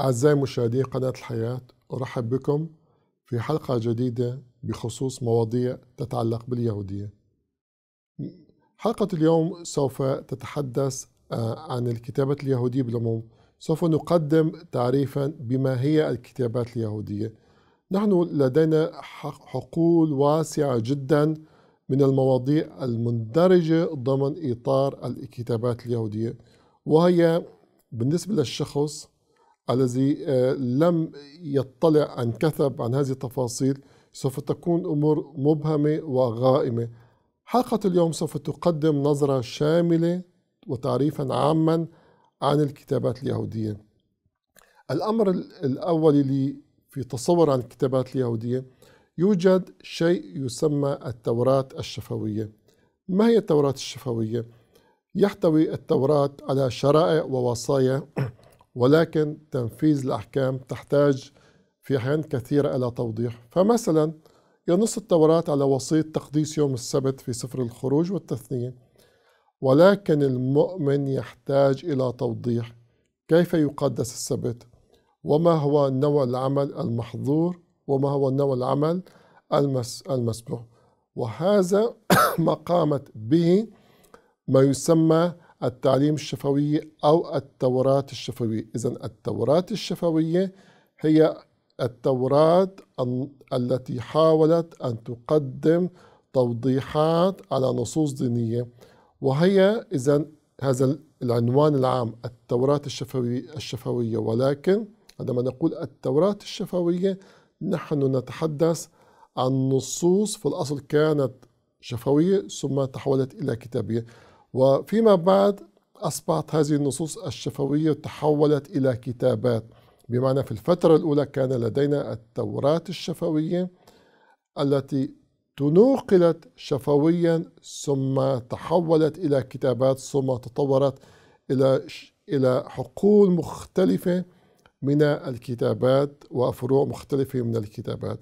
أعزائي مشاهدي قناة الحياة أرحب بكم في حلقة جديدة بخصوص مواضيع تتعلق باليهودية حلقة اليوم سوف تتحدث آه، عن الكتابة اليهودية بالعموم سوف نقدم تعريفا بما هي الكتابات اليهودية نحن لدينا حقول واسعة جدا من المواضيع المندرجة ضمن إطار الكتابات اليهودية وهي بالنسبة للشخص الذي آه، لم يطلع عن كثب عن هذه التفاصيل سوف تكون أمور مبهمة وغائمة حلقة اليوم سوف تقدم نظرة شاملة وتعريفا عاما عن الكتابات اليهودية الأمر الأول اللي في تصور عن الكتابات اليهودية يوجد شيء يسمى التوراة الشفوية ما هي التوراة الشفوية؟ يحتوي التوراة على شرائع ووصايا ولكن تنفيذ الأحكام تحتاج في أحيان كثيرة إلى توضيح فمثلا ينص التوراة على وصية تقديس يوم السبت في سفر الخروج والتثنية ولكن المؤمن يحتاج إلى توضيح كيف يقدس السبت وما هو نوع العمل المحظور وما هو نوع العمل المس المسموح وهذا ما قامت به ما يسمى التعليم الشفوية أو التوراة الشفوية إذا التوراة الشفوية هي التوراة التي حاولت أن تقدم توضيحات على نصوص دينية وهي إذا هذا العنوان العام التوراة الشفوية, الشفوية ولكن عندما نقول التوراة الشفوية نحن نتحدث عن نصوص في الأصل كانت شفوية ثم تحولت إلى كتابية وفيما بعد أصبحت هذه النصوص الشفوية تحولت إلى كتابات بمعنى في الفترة الأولى كان لدينا التوراة الشفوية التي تنوقلت شفويا ثم تحولت إلى كتابات ثم تطورت إلى إلى حقول مختلفة من الكتابات وفروع مختلفة من الكتابات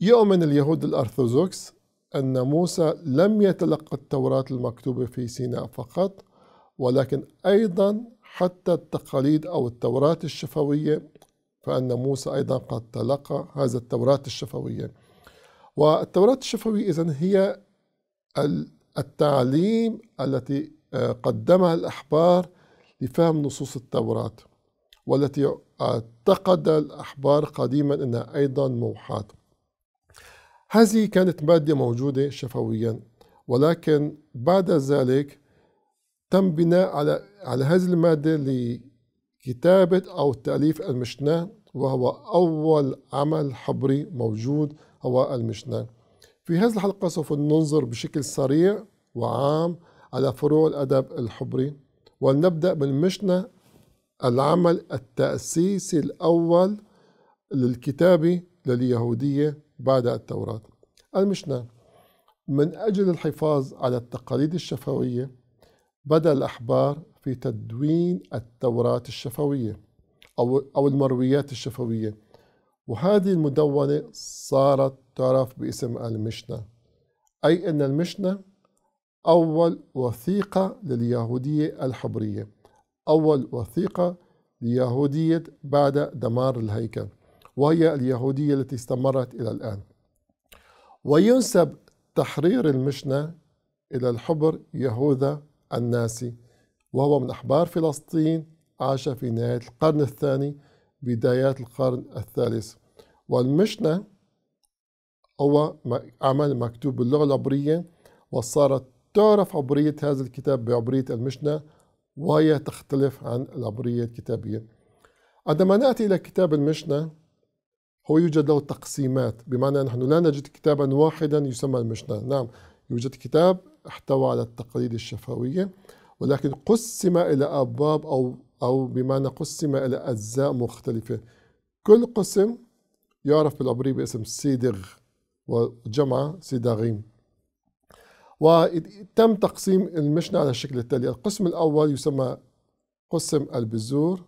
يؤمن اليهود الأرثوذكس أن موسى لم يتلقى التوراة المكتوبة في سيناء فقط ولكن أيضا حتى التقاليد أو التوراة الشفوية فأن موسى أيضا قد تلقى هذا التوراة الشفوية والتوراة الشفوية إذن هي التعليم التي آه، قدمها الأحبار لفهم نصوص التوراة والتي اعتقد الأحبار قديما أنها أيضا موحات هذه كانت مادة موجودة شفويا ولكن بعد ذلك تم بناء على على هذه المادة لكتابة أو تأليف المشناه وهو أول عمل حبري موجود هو المشناه في هذه الحلقة سوف ننظر بشكل سريع وعام على فروع الأدب الحبري ولنبدأ من العمل التأسيسي الأول للكتابة لليهودية بعد التوراة المشنا من أجل الحفاظ على التقاليد الشفوية بدأ الأحبار في تدوين التوراة الشفوية أو أو المرويات الشفوية وهذه المدونة صارت تعرف باسم المشنة أي أن المشنة أول وثيقة لليهودية الحبرية أول وثيقة ليهودية بعد دمار الهيكل وهي اليهودية التي استمرت إلى الآن وينسب تحرير المشنة إلى الحبر يهوذا الناسي وهو من أحبار فلسطين عاش في نهاية القرن الثاني بدايات القرن الثالث والمشنة هو عمل مكتوب باللغة العبرية وصارت تعرف عبرية هذا الكتاب بعبرية المشنة وهي تختلف عن العبرية الكتابية عندما نأتي إلى كتاب المشنة هو يوجد له تقسيمات بمعنى نحن لا نجد كتابا واحدا يسمى المشنا نعم يوجد كتاب احتوى على التقاليد الشفوية ولكن قسم إلى أبواب أو أو بمعنى قسم إلى أجزاء مختلفة كل قسم يعرف بالعبرية باسم سيدغ وجمع سيداغيم وتم تقسيم المشنة على الشكل التالي القسم الأول يسمى قسم البزور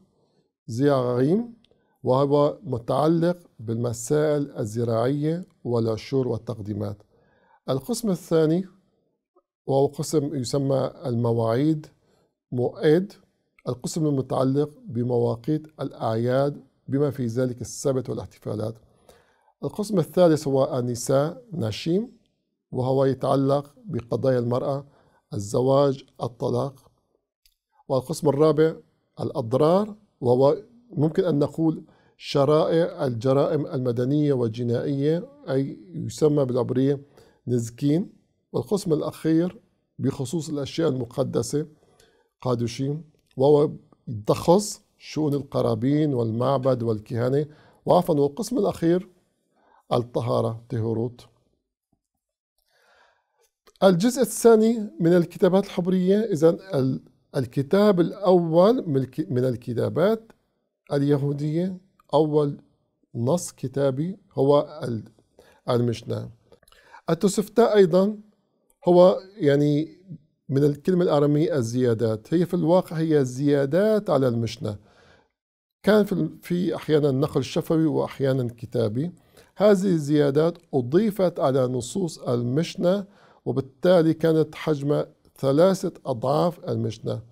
زياغيم وهو متعلق بالمسائل الزراعية والعشور والتقديمات القسم الثاني وهو قسم يسمى المواعيد مؤيد القسم المتعلق بمواقيت الأعياد بما في ذلك السبت والاحتفالات القسم الثالث هو النساء نشيم وهو يتعلق بقضايا المرأة الزواج الطلاق والقسم الرابع الأضرار وهو ممكن أن نقول شرائع الجرائم المدنية والجنائية أي يسمى بالعبرية نزكين والقسم الأخير بخصوص الأشياء المقدسة قادوشيم وهو يتخص شؤون القرابين والمعبد والكهنة وعفوا والقسم الأخير الطهارة تهروت الجزء الثاني من الكتابات الحبرية إذا الكتاب الأول من الكتابات اليهودية أول نص كتابي هو المشنا التوسفتا أيضا هو يعني من الكلمة الأرامية الزيادات هي في الواقع هي زيادات على المشنا كان في, في أحيانا نقل شفوي وأحيانا كتابي هذه الزيادات أضيفت على نصوص المشنة وبالتالي كانت حجمها ثلاثة أضعاف المشنة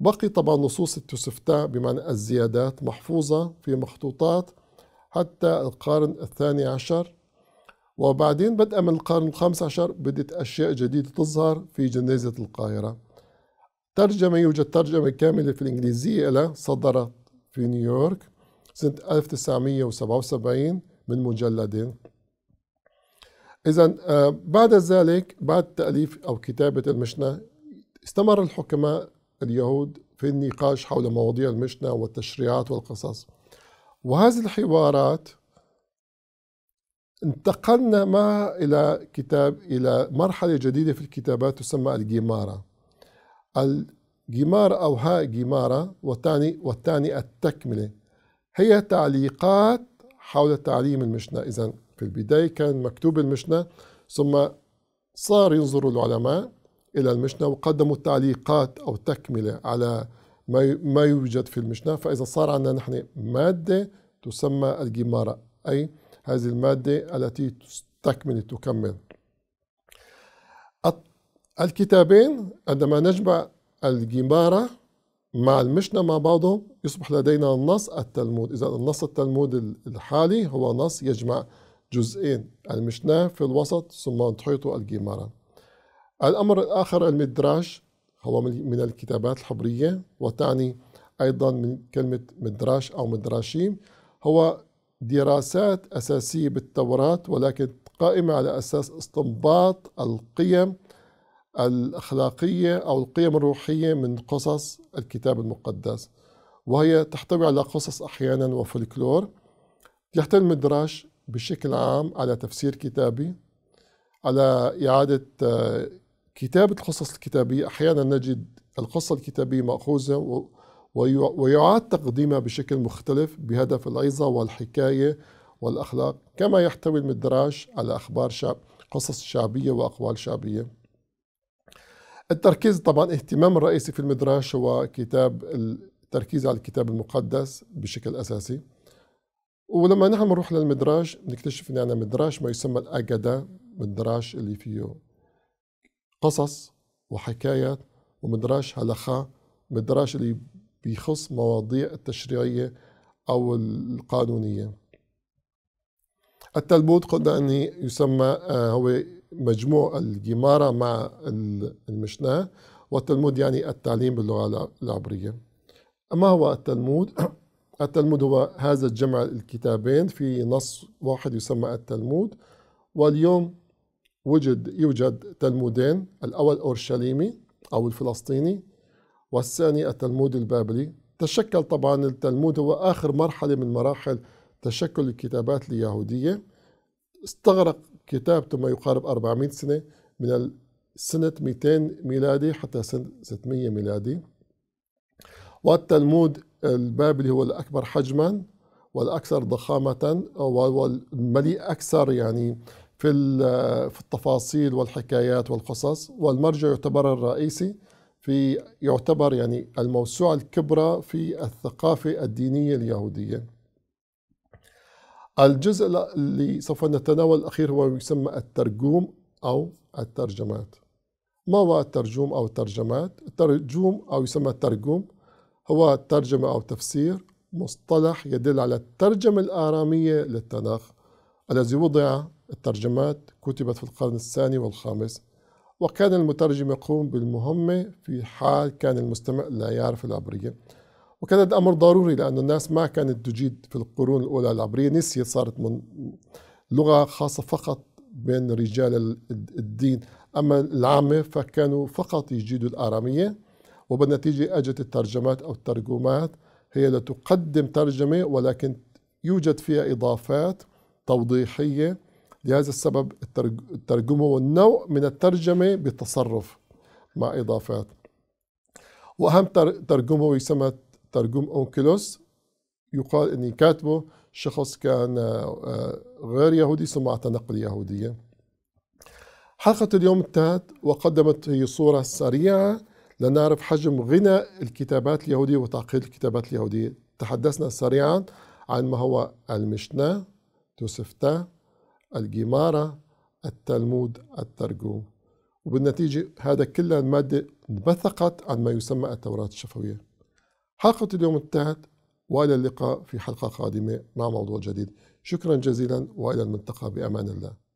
بقي طبعا نصوص التوسفتاء بمعنى الزيادات محفوظة في مخطوطات حتى القرن الثاني عشر وبعدين بدءا من القرن الخامس عشر بدأت أشياء جديدة تظهر في جنازة القاهرة ترجمة يوجد ترجمة كاملة في الإنجليزية لها صدرت في نيويورك سنة 1977 من مجلدين إذا آه، بعد ذلك بعد تأليف أو كتابة المشنة استمر الحكماء اليهود في النقاش حول مواضيع المشنة والتشريعات والقصص وهذه الحوارات انتقلنا معها إلى كتاب إلى مرحلة جديدة في الكتابات تسمى الجمارة الجمارة أو ها جمارة والثاني والثاني التكملة هي تعليقات حول تعليم المشنة إذا في البداية كان مكتوب المشنة ثم صار ينظر العلماء إلى المشنا وقدموا تعليقات أو تكملة على ما ما يوجد في المشنا فإذا صار عندنا نحن مادة تسمى الجمارة أي هذه المادة التي تكمل تكمل الكتابين عندما نجمع الجمارة مع المشنا مع بعضه يصبح لدينا النص التلمود إذا النص التلمود الحالي هو نص يجمع جزئين المشنا في الوسط ثم تحيط الجمارة الأمر الآخر المدراج هو من الكتابات الحبرية وتعني أيضا من كلمة مدراش أو مدراشيم هو دراسات أساسية بالتوراة ولكن قائمة على أساس استنباط القيم الأخلاقية أو القيم الروحية من قصص الكتاب المقدس وهي تحتوي على قصص أحيانا وفلكلور يحتوي المدراش بشكل عام على تفسير كتابي على إعادة كتابة القصص الكتابية أحيانا نجد القصة الكتابية مأخوذة ويعاد تقديمها بشكل مختلف بهدف العظة والحكاية والأخلاق كما يحتوي المدراج على أخبار شعب قصص شعبية وأقوال شعبية التركيز طبعا اهتمام الرئيسي في المدراج هو كتاب التركيز على الكتاب المقدس بشكل أساسي ولما نحن نروح للمدراج نكتشف أن أنا مدراج ما يسمى الأجدة مدراج اللي فيه قصص وحكايات ومدراش هلخا مدراش اللي بيخص مواضيع التشريعية أو القانونية التلمود قلنا أنه يسمى آه، هو مجموع الجمارة مع المشناة والتلمود يعني التعليم باللغة العبرية ما هو التلمود؟ التلمود هو هذا الجمع الكتابين في نص واحد يسمى التلمود واليوم وجد يوجد تلمودين الأول أورشليمي أو الفلسطيني والثاني التلمود البابلي تشكل طبعا التلمود هو آخر مرحلة من مراحل تشكل الكتابات اليهودية استغرق كتابته ما يقارب 400 سنة من سنة 200 ميلادي حتى سنة 600 ميلادي والتلمود البابلي هو الأكبر حجما والأكثر ضخامة والمليء أكثر يعني في في التفاصيل والحكايات والقصص والمرجع يعتبر الرئيسي في يعتبر يعني الموسوعة الكبرى في الثقافة الدينية اليهودية الجزء اللي سوف نتناول الأخير هو يسمى الترجوم أو الترجمات ما هو الترجوم أو الترجمات؟ الترجوم أو يسمى الترجوم هو ترجمة أو تفسير مصطلح يدل على الترجمة الآرامية للتناخ الذي وضع الترجمات كتبت في القرن الثاني والخامس وكان المترجم يقوم بالمهمة في حال كان المستمع لا يعرف العبرية وكان هذا أمر ضروري لأن الناس ما كانت تجيد في القرون الأولى العبرية نسيت صارت من لغة خاصة فقط بين رجال الدين أما العامة فكانوا فقط يجيدوا الآرامية وبالنتيجة أجت الترجمات أو الترجمات هي لتقدم ترجمة ولكن يوجد فيها إضافات توضيحية لهذا السبب الترجمة والنوع من الترجمة بالتصرف مع إضافات وأهم ترجمة يسمى ترجم أونكلوس يقال أني كاتبه شخص كان آه، غير يهودي ثم اعتنق اليهودية حلقة اليوم انتهت وقدمت هي صورة سريعة لنعرف حجم غنى الكتابات اليهودية وتعقيد الكتابات اليهودية تحدثنا سريعا عن ما هو المشنا توسفتا الجمارة التلمود الترجوم وبالنتيجة هذا كله المادة انبثقت عن ما يسمى التوراة الشفوية حلقة اليوم انتهت وإلى اللقاء في حلقة قادمة مع موضوع جديد شكرا جزيلا وإلى الملتقى بأمان الله